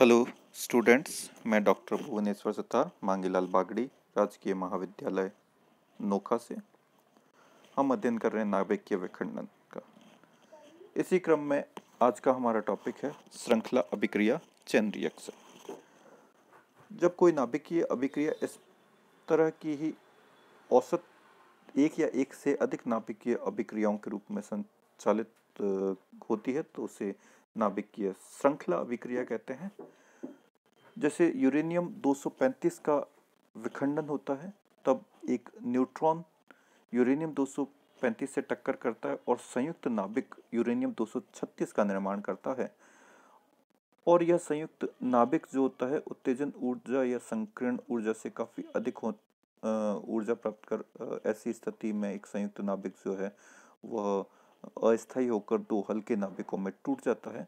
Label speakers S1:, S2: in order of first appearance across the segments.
S1: hello students मैं doctor Bhuvneshwar Sattar Mangilal Bagri राजकीय महाविद्यालय नोखा से हम अध्ययन कर रहे हैं नाभिकीय विखंडन का इसी क्रम में आज का हमारा टॉपिक है श्रृंखला अभिक्रिया चैन रिएक्शन जब कोई नाभिकीय अभिक्रिया इस तरह की ही औसत एक या एक से अधिक नाभिकीय अभिक्रियाओं के रूप में संचालित होती है तो उसे नाभिकीय श्रृंखला विक्रिया कहते हैं जैसे यूरेनियम 235 का विखंडन होता है तब एक न्यूट्रॉन यूरेनियम 235 से टक्कर करता है और संयुक्त नाभिक यूरेनियम 236 का निर्माण करता है और यह संयुक्त नाभिक जो होता है उत्तेजन ऊर्जा या संकीर्ण ऊर्जा से काफ़ी अधिक हो ऊर्जा प्राप्त कर ऐसी स्थिति में एक संयुक्त नाभिक जो है वह अस्थायी होकर दो हल्के नाभिकों में टूट जाता है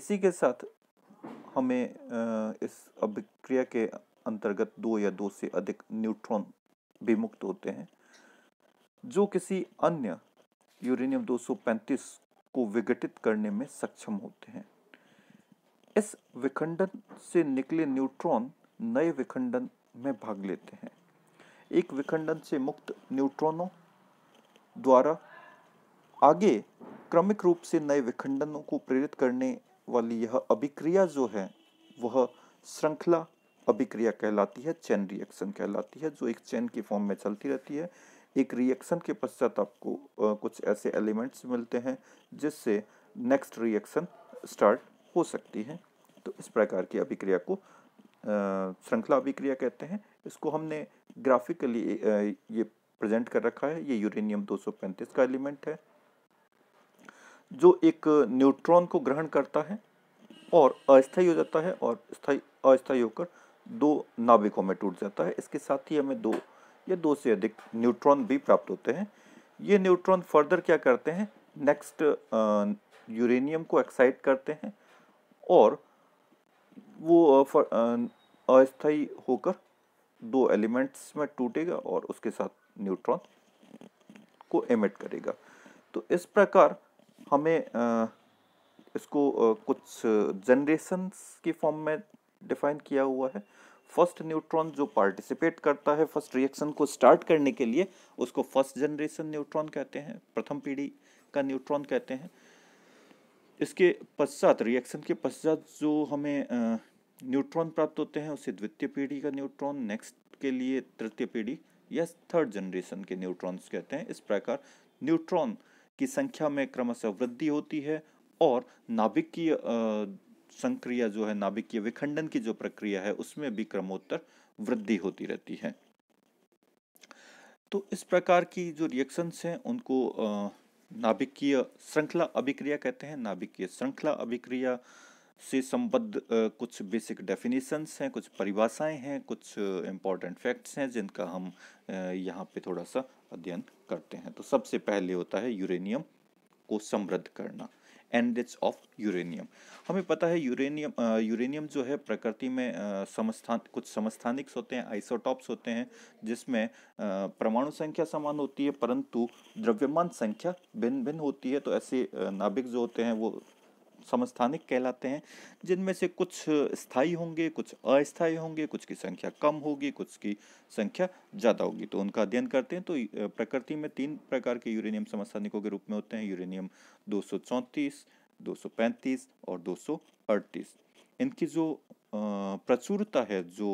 S1: इसी के साथ हमें इस अभिक्रिया के अंतर्गत दो या दो से अधिक न्यूट्रॉन मुक्त होते हैं जो किसी अन्य यूरेनियम 235 को विघटित करने में सक्षम होते हैं इस विखंडन से निकले न्यूट्रॉन नए विखंडन में भाग लेते हैं एक विखंडन से मुक्त न्यूट्रॉनों द्वारा आगे क्रमिक रूप से नए विखंडनों को प्रेरित करने वाली यह अभिक्रिया जो है वह श्रृंखला अभिक्रिया कहलाती है चैन रिएक्शन कहलाती है जो एक चैन की फॉर्म में चलती रहती है एक रिएक्शन के पश्चात आपको आ, कुछ ऐसे एलिमेंट्स मिलते हैं जिससे नेक्स्ट रिएक्शन स्टार्ट हो सकती है तो इस प्रकार की अभिक्रिया को श्रृंखला अभिक्रिया कहते हैं इसको हमने ग्राफिकली ये प्रेजेंट कर रखा है ये यूरेनियम 235 का एलिमेंट है जो एक न्यूट्रॉन को ग्रहण करता है और अस्थायी हो जाता है और स्थायी अस्थायी होकर दो नाभिकों में टूट जाता है इसके साथ ही हमें दो या दो से अधिक न्यूट्रॉन भी प्राप्त होते हैं ये न्यूट्रॉन फर्दर क्या करते हैं नेक्स्ट यूरेनियम को एक्साइट करते हैं और वो अस्थायी होकर दो एलिमेंट्स में टूटेगा और उसके साथ न्यूट्रॉन को एमिट करेगा तो इस प्रकार हमें इसको कुछ जनरेशन्स के फॉर्म में डिफाइन किया हुआ है फर्स्ट न्यूट्रॉन जो पार्टिसिपेट करता है फर्स्ट रिएक्शन को स्टार्ट करने के लिए उसको फर्स्ट जनरेशन न्यूट्रॉन कहते हैं प्रथम पीढ़ी का न्यूट्रॉन कहते हैं इसके पश्चात रिएक्शन के पश्चात जो हमें न्यूट्रॉन प्राप्त होते हैं उसे द्वितीय पीढ़ी का न्यूट्रॉन नेक्स्ट के लिए तृतीय पीढ़ी या थर्ड जनरेशन के न्यूट्रॉन्स कहते हैं इस प्रकार न्यूट्रॉन की संख्या में क्रमशः वृद्धि होती है और नाभिकीय संक्रिया जो है नाभिकीय विखंडन की जो प्रक्रिया है उसमें भी क्रमोत्तर वृद्धि होती रहती है तो इस प्रकार की जो रिएक्शंस हैं उनको नाभिकीय श्रृंखला अभिक्रिया कहते हैं नाभिकीय श्रृंखला अभिक्रिया से संबद्ध कुछ बेसिक डेफिनेशंस हैं कुछ परिभाषाएं हैं कुछ इम्पॉर्टेंट फैक्ट्स हैं जिनका हम यहाँ पे थोड़ा सा अध्ययन करते हैं तो सबसे पहले होता है यूरेनियम को समृद्ध करना एंडेट्स ऑफ यूरेनियम हमें पता है यूरेनियम यूरेनियम जो है प्रकृति में समस्थान कुछ समस्थानिक्स होते हैं आइसोटॉप्स होते हैं जिसमें परमाणु संख्या समान होती है परंतु द्रव्यमान संख्या भिन्न भिन्न होती है तो ऐसे नाभिक जो होते हैं वो समस्थानिक कहलाते हैं जिनमें से कुछ स्थायी होंगे कुछ अस्थायी होंगे कुछ की संख्या कम होगी कुछ की संख्या ज़्यादा होगी तो उनका अध्ययन करते हैं तो प्रकृति में तीन प्रकार के यूरेनियम समस्थानिकों के रूप में होते हैं यूरेनियम दो सौ चौंतीस दो सौ पैंतीस और दो सौ अड़तीस इनकी जो प्रचुरता है जो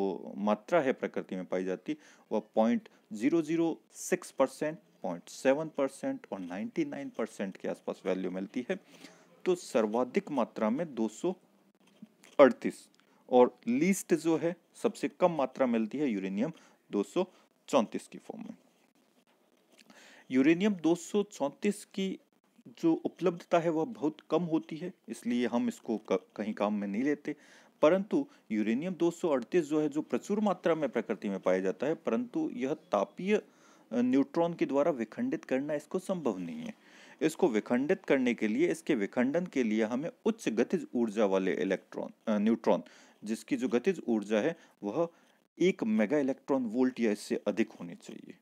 S1: मात्रा है प्रकृति में पाई जाती वह point zero zero six percent point seven percent और नाइन्टी नाइन परसेंट के आसपास वैल्यू मिलती है तो सर्वाधिक मात्रा में 238 और लीस्ट जो है सबसे कम मात्रा मिलती है यूरेनियम 234 की फॉर्म में यूरेनियम 234 की जो उपलब्धता है वह बहुत कम होती है इसलिए हम इसको कहीं काम में नहीं लेते परंतु यूरेनियम 238 जो है जो प्रचुर मात्रा में प्रकृति में पाया जाता है परंतु यह तापीय न्यूट्रॉन के द्वारा विखंडित करना इसको संभव नहीं है इसको विखंडित करने के लिए इसके विखंडन के लिए हमें उच्च गतिज ऊर्जा वाले इलेक्ट्रॉन न्यूट्रॉन जिसकी जो गतिज ऊर्जा है वह एक मेगा इलेक्ट्रॉन वोल्ट या इससे अधिक होनी चाहिए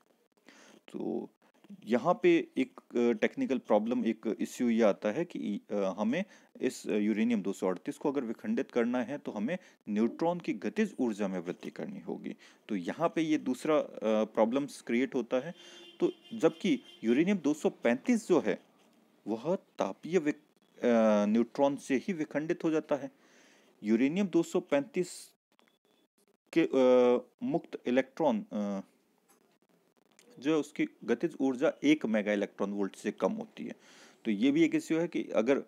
S1: तो यहाँ पे एक टेक्निकल प्रॉब्लम एक इश्यू ये आता है कि हमें इस यूरेनियम दो को अगर विखंडित करना है तो हमें न्यूट्रॉन की गतिज ऊर्जा में वृद्धि करनी होगी तो यहाँ पे ये दूसरा प्रॉब्लम्स क्रिएट होता है तो जबकि यूरेनियम 235 जो है वह तापीय न्यूट्रॉन से ही विखंडित हो जाता है यूरेनियम दो के आ, मुक्त इलेक्ट्रॉन जो है उसकी गतिज ऊर्जा एक मेगा इलेक्ट्रॉन वोल्ट से कम होती है तो ये भी एक इश्यू है कि अगर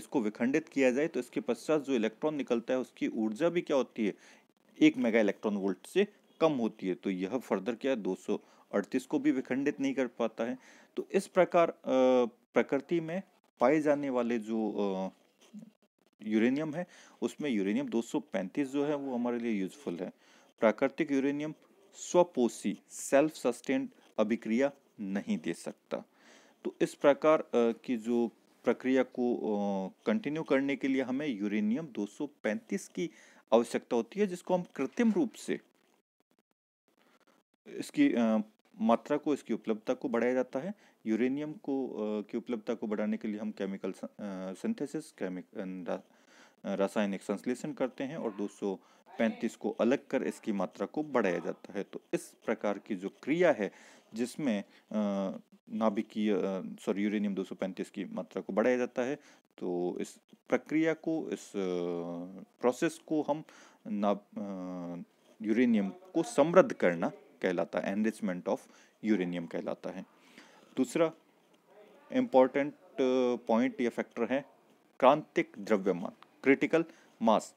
S1: इसको विखंडित किया जाए तो इसके पश्चात जो इलेक्ट्रॉन निकलता है उसकी ऊर्जा भी क्या होती है एक मेगा इलेक्ट्रॉन वोल्ट से कम होती है तो यह फर्दर क्या है दो को भी विखंडित नहीं कर पाता है तो इस प्रकार प्रकृति में पाए जाने वाले जो यूरेनियम है उसमें यूरेनियम 235 जो है वो हमारे लिए यूजफुल है प्राकृतिक यूरेनियम स्वपोषी सेल्फ सस्टेन्ड अभिक्रिया नहीं दे सकता तो इस प्रकार की जो प्रक्रिया को कंटिन्यू करने के लिए हमें यूरेनियम 235 की आवश्यकता होती है जिसको हम कृत्रिम रूप से इसकी मात्रा को इसकी उपलब्धता को बढ़ाया जाता है यूरेनियम को की उपलब्धता को बढ़ाने के लिए हम केमिकल सिंथेसिस केमिक रासायनिक संश्लेषण करते हैं और दो पैंतीस को अलग कर इसकी मात्रा को बढ़ाया जाता है तो इस प्रकार की जो क्रिया है जिसमें नाभिकीय सॉरी यूरेनियम 235 की मात्रा को बढ़ाया जाता है तो इस प्रक्रिया को इस प्रोसेस को हम ना यूरेनियम को समृद्ध करना कहलाता है एनरिचमेंट ऑफ यूरेनियम कहलाता है दूसरा इम्पॉर्टेंट पॉइंट या फैक्टर है क्रांतिक द्रव्यमान क्रिटिकल मास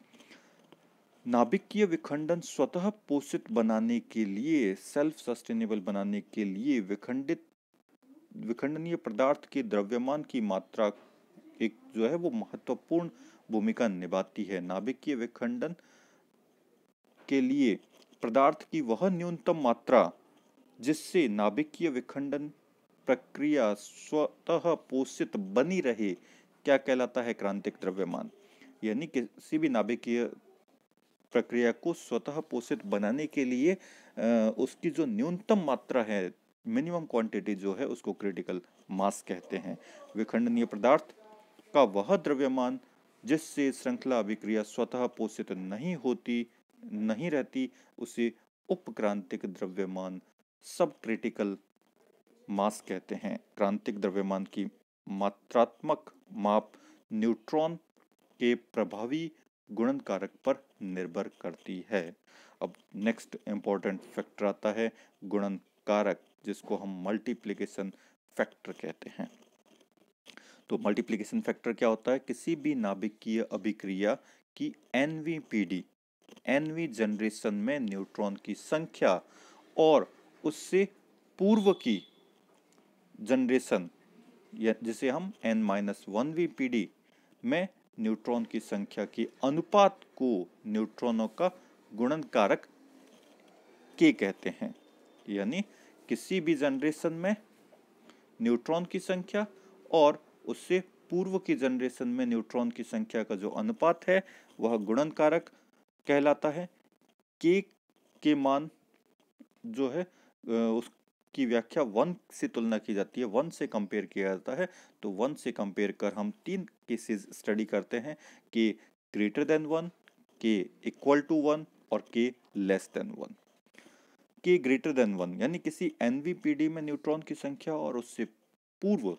S1: नाभिकीय विखंडन स्वतः पोषित बनाने के लिए सेल्फ सस्टेनेबल बनाने के लिए विखंडित विखंडनीय पदार्थ के द्रव्यमान की मात्रा एक जो है वो महत्वपूर्ण भूमिका निभाती है नाभिकीय विखंडन के लिए पदार्थ की वह न्यूनतम मात्रा जिससे नाभिकीय विखंडन प्रक्रिया स्वतः पोषित बनी रहे क्या कहलाता है क्रांतिक द्रव्यमान यानी किसी भी नाभिकीय प्रक्रिया को स्वतः पोषित बनाने के लिए उसकी जो न्यूनतम मात्रा है मिनिमम क्वांटिटी जो है उसको क्रिटिकल मास कहते हैं विखंडनीय पदार्थ का वह द्रव्यमान जिससे श्रृंखला अभिक्रिया स्वतः पोषित नहीं होती नहीं रहती उसे उपक्रांतिक द्रव्यमान सब क्रिटिकल मास कहते हैं क्रांतिक द्रव्यमान की मात्रात्मक माप न्यूट्रॉन के प्रभावी गुणन कारक पर निर्भर करती है अब नेक्स्ट इम्पोर्टेंट फैक्टर आता है गुणन कारक जिसको हम मल्टीप्लिकेशन फैक्टर कहते हैं तो मल्टीप्लिकेशन फैक्टर क्या होता है किसी भी नाभिकीय अभिक्रिया की एनवी पीढ़ी एनवी जनरेशन में न्यूट्रॉन की संख्या और उससे पूर्व की जनरेशन जिसे हम एन माइनस वन वी पीढ़ी में न्यूट्रॉन की संख्या के अनुपात को न्यूट्रॉनों का गुणन कारक के कहते हैं यानी किसी भी जनरेशन में न्यूट्रॉन की संख्या और उससे पूर्व की जनरेशन में न्यूट्रॉन की संख्या का जो अनुपात है वह गुणन कारक कहलाता है के के मान जो है उस की व्याख्या वन से तुलना की जाती है वन से कंपेयर किया जाता है तो वन से कंपेयर कर हम तीन केसेस स्टडी करते हैं K greater than one K equal to one और K less than one K greater than one यानी किसी एन में न्यूट्रॉन की संख्या और उससे पूर्व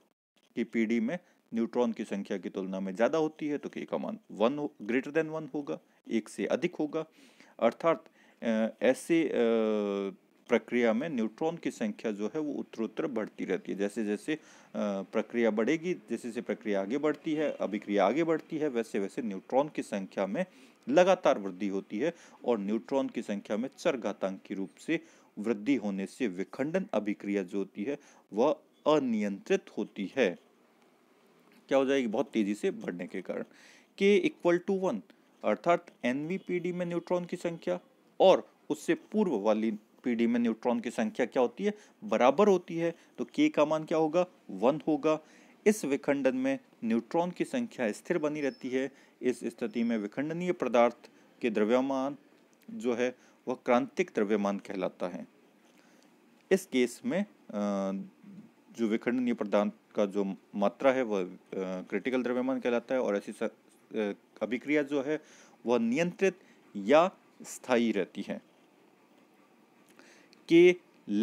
S1: की पीढ़ी में न्यूट्रॉन की संख्या की तुलना में ज़्यादा होती है तो के का मान वन ग्रेटर देन वन होगा एक से अधिक होगा अर्थात ऐसे प्रक्रिया में न्यूट्रॉन की संख्या जो है वो उत्तरोत्तर बढ़ती रहती है जैसे जैसे प्रक्रिया बढ़ेगी जैसे जैसे प्रक्रिया आगे बढ़ती है अभिक्रिया आगे बढ़ती है वैसे वैसे न्यूट्रॉन की संख्या में लगातार वृद्धि होती है और न्यूट्रॉन की संख्या में चरघातांकी रूप से वृद्धि होने से विखंडन अभिक्रिया जो होती है वह अनियंत्रित होती है क्या हो जाएगी बहुत तेजी से बढ़ने के कारण के इक्वल टू वन अर्थात एनवीपीडी में न्यूट्रॉन की संख्या और उससे पूर्व वाली पीढ़ी में न्यूट्रॉन की संख्या क्या होती है बराबर होती है तो के का मान क्या होगा वन होगा इस विखंडन में न्यूट्रॉन की संख्या स्थिर बनी रहती है इस स्थिति में विखंडनीय पदार्थ के द्रव्यमान जो है वह क्रांतिक द्रव्यमान कहलाता है इस केस में जो विखंडनीय पदार्थ का जो मात्रा है वह क्रिटिकल द्रव्यमान कहलाता है और ऐसी अभिक्रिया जो है वह नियंत्रित या स्थायी रहती है के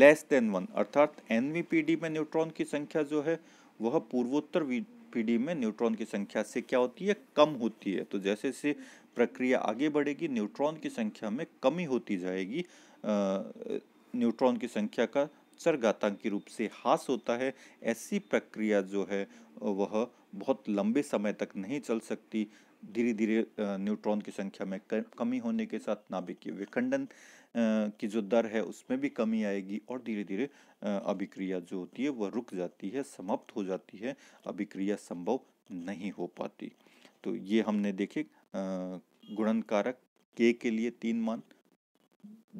S1: लेस देन वन अर्थात एनवी पीढ़ी में न्यूट्रॉन की संख्या जो है वह पूर्वोत्तर पीढ़ी में न्यूट्रॉन की संख्या से क्या होती है कम होती है तो जैसे जैसे प्रक्रिया आगे बढ़ेगी न्यूट्रॉन की संख्या में कमी होती जाएगी न्यूट्रॉन की संख्या का चरघातांक के रूप से हास होता है ऐसी प्रक्रिया जो है वह बहुत लंबे समय तक नहीं चल सकती धीरे धीरे न्यूट्रॉन की संख्या में कमी होने के साथ नाभिकीय विखंडन की जो दर है उसमें भी कमी आएगी और धीरे धीरे अभिक्रिया जो होती है वह रुक जाती है समाप्त हो जाती है अभिक्रिया संभव नहीं हो पाती तो ये हमने देखे गुणन कारक के के लिए तीन मान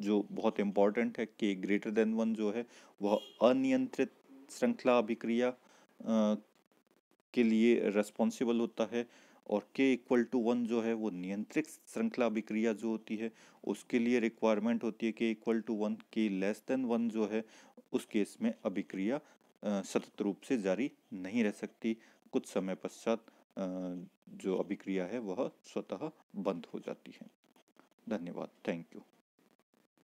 S1: जो बहुत इम्पॉर्टेंट है के ग्रेटर देन वन जो है वह अनियंत्रित श्रृंखला अभिक्रिया के लिए रेस्पॉन्सिबल होता है और के इक्वल टू वन जो है वो नियंत्रित श्रृंखला अभिक्रिया जो होती है उसके लिए रिक्वायरमेंट होती है K equal to one K less than one जो है उस केस में अभिक्रिया सतत रूप से जारी नहीं रह सकती कुछ समय पश्चात जो अभिक्रिया है वह स्वतः बंद हो जाती है धन्यवाद थैंक यू